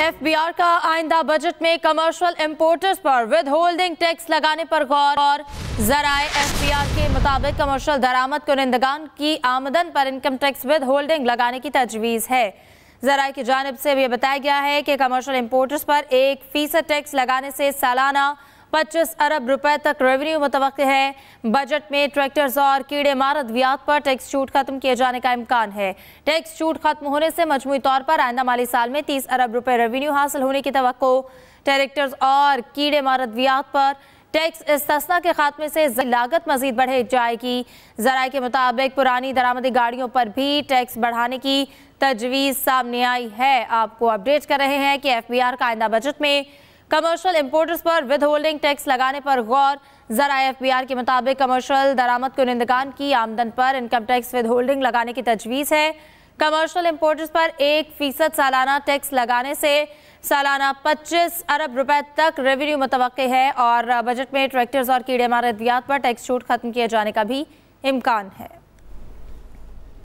FBR का आइंदा budget में कमर्शियल इम्पोर्टर्स पर विद होल्डिंग टैक्स लगाने पर गौर और जराए एफबीआर के मुताबिक कमर्शियल दरामद कुनिंदगान की आमदन पर इनकम टैक्स विद होल्डिंग लगाने की तजवीज़ है जराए की जानब से यह बताया गया है कि कमर्शियल इम्पोर्टर्स पर एक फीसद टैक्स लगाने से सालाना 25 अरब रुपए तक रेवेन्यू मुतव है बजट में ट्रैक्टर्स और कीड़े मार अद्वियात पर टैक्स छूट खत्म किए जाने का इम्कान है टैक्स छूट खत्म होने से मजमू तौर पर आइंदा माली साल में 30 अरब रुपए रेवेन्यू हासिल होने की तो ट्रैक्टर्स और कीड़े मार अद्वियात पर टैक्स इस्तना के खात्मे से लागत मजीद बढ़े जाएगी जराये के मुताबिक पुरानी दरामदी गाड़ियों पर भी टैक्स बढ़ाने की तजवीज़ सामने आई है आपको अपडेट कर रहे हैं कि एफ बी आर का आइंदा बजट में कमर्शियल इंपोर्टर्स पर विद होल्डिंग टैक्स लगाने पर गौर जरा एफ बी आर के मुताबिक कमर्शियल दरामद निंदगान की आमदन पर इनकम टैक्स विद होल्डिंग लगाने की तजवीज़ है कमर्शियल इंपोर्टर्स पर एक फीसद सालाना टैक्स लगाने से सालाना 25 अरब रुपए तक रेवेन्यू मुतव है और बजट में ट्रैक्टर्स और कीड़े मार अद्वियात पर टैक्स छूट खत्म किए जाने का भी इम्कान है